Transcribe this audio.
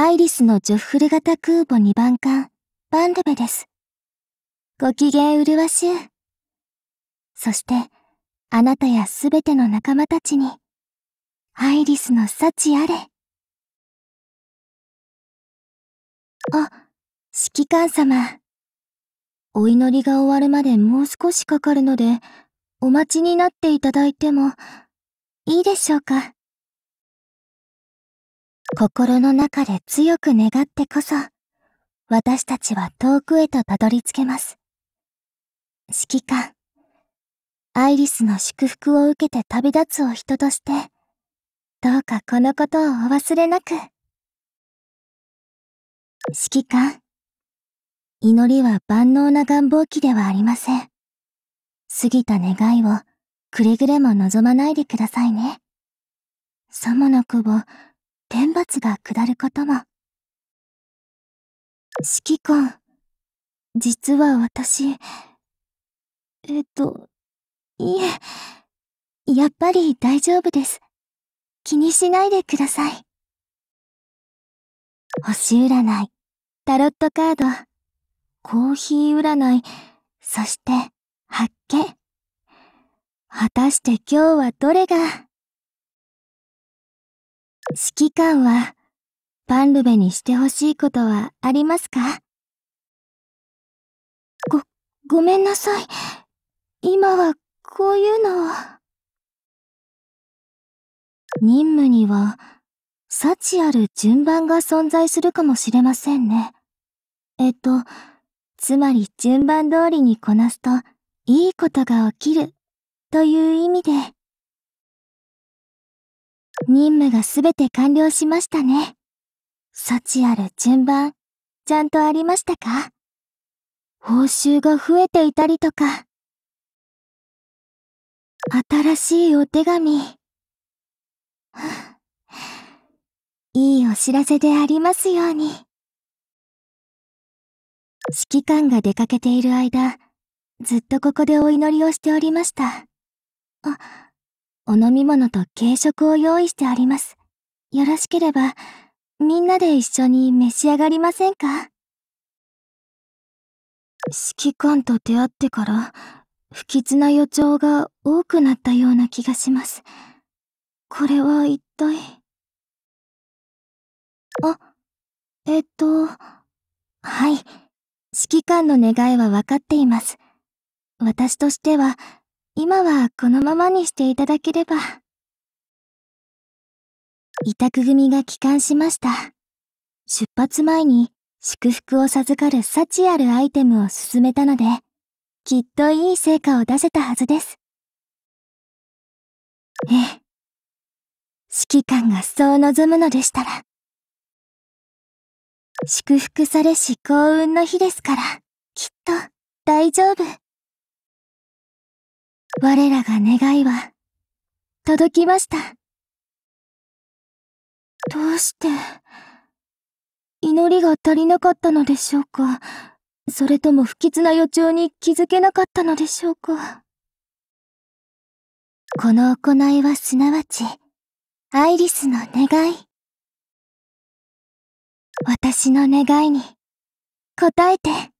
アイリスのジョッフル型空母2番艦、バンデベです。ご機嫌うるわしゅう。そして、あなたやすべての仲間たちに、アイリスの幸あれ。あ、指揮官様。お祈りが終わるまでもう少しかかるので、お待ちになっていただいても、いいでしょうか。心の中で強く願ってこそ、私たちは遠くへとたどり着けます。指揮官、アイリスの祝福を受けて旅立つお人として、どうかこのことをお忘れなく。指揮官、祈りは万能な願望期ではありません。過ぎた願いをくれぐれも望まないでくださいね。祖母の久保、天罰が下ることも。指揮官、実は私、えっと、いえ、やっぱり大丈夫です。気にしないでください。星占い、タロットカード、コーヒー占い、そして、発見。果たして今日はどれが指揮官は、パンルベにしてほしいことはありますかご、ごめんなさい。今は、こういうのを。任務には、幸ある順番が存在するかもしれませんね。えっと、つまり順番通りにこなすと、いいことが起きる、という意味で。任務がすべて完了しましたね。置ある順番、ちゃんとありましたか報酬が増えていたりとか。新しいお手紙。いいお知らせでありますように。指揮官が出かけている間、ずっとここでお祈りをしておりました。あ、お飲み物と軽食を用意してあります。よろしければ、みんなで一緒に召し上がりませんか指揮官と出会ってから、不吉な予兆が多くなったような気がします。これは一体。あ、えっと、はい。指揮官の願いは分かっています。私としては、今はこのままにしていただければ。委託組が帰還しました。出発前に祝福を授かる幸あるアイテムを進めたので、きっといい成果を出せたはずです。ええ。指揮官がそう望むのでしたら。祝福されし幸運の日ですから、きっと大丈夫。我らが願いは、届きました。どうして、祈りが足りなかったのでしょうかそれとも不吉な予兆に気づけなかったのでしょうかこの行いはすなわち、アイリスの願い。私の願いに、応えて。